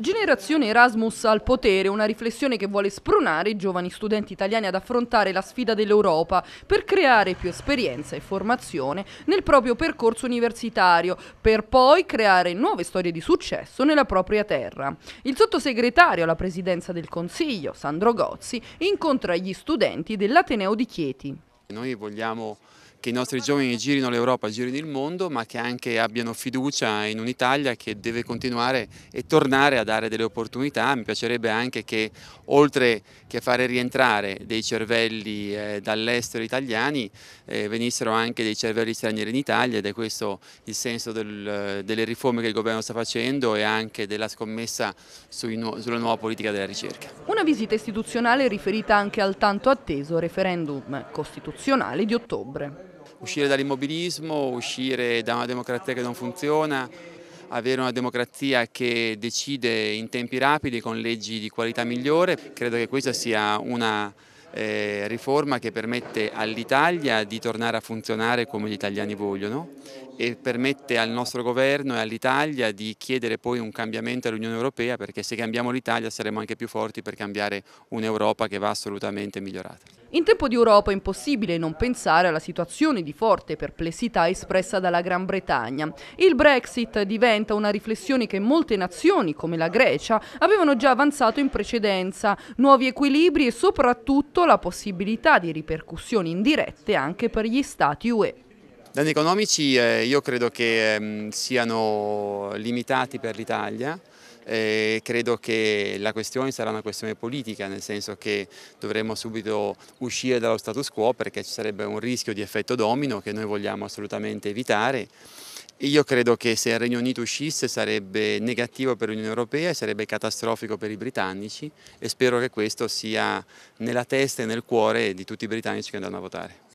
Generazione Erasmus al potere, una riflessione che vuole spronare i giovani studenti italiani ad affrontare la sfida dell'Europa per creare più esperienza e formazione nel proprio percorso universitario, per poi creare nuove storie di successo nella propria terra. Il sottosegretario alla presidenza del Consiglio, Sandro Gozzi, incontra gli studenti dell'Ateneo di Chieti. Noi vogliamo che i nostri giovani girino l'Europa, girino il mondo, ma che anche abbiano fiducia in un'Italia che deve continuare e tornare a dare delle opportunità. Mi piacerebbe anche che oltre che fare rientrare dei cervelli eh, dall'estero italiani, eh, venissero anche dei cervelli stranieri in Italia ed è questo il senso del, delle riforme che il governo sta facendo e anche della scommessa sui, sulla nuova politica della ricerca. Una visita istituzionale riferita anche al tanto atteso referendum costituzionale di ottobre uscire dall'immobilismo, uscire da una democrazia che non funziona, avere una democrazia che decide in tempi rapidi con leggi di qualità migliore. Credo che questa sia una eh, riforma che permette all'Italia di tornare a funzionare come gli italiani vogliono e permette al nostro governo e all'Italia di chiedere poi un cambiamento all'Unione Europea perché se cambiamo l'Italia saremo anche più forti per cambiare un'Europa che va assolutamente migliorata. In tempo di Europa è impossibile non pensare alla situazione di forte perplessità espressa dalla Gran Bretagna. Il Brexit diventa una riflessione che molte nazioni, come la Grecia, avevano già avanzato in precedenza, nuovi equilibri e soprattutto la possibilità di ripercussioni indirette anche per gli Stati UE. Danni economici eh, io credo che eh, siano limitati per l'Italia, eh, credo che la questione sarà una questione politica, nel senso che dovremmo subito uscire dallo status quo perché ci sarebbe un rischio di effetto domino che noi vogliamo assolutamente evitare. Io credo che se il Regno Unito uscisse sarebbe negativo per l'Unione Europea e sarebbe catastrofico per i britannici e spero che questo sia nella testa e nel cuore di tutti i britannici che andranno a votare.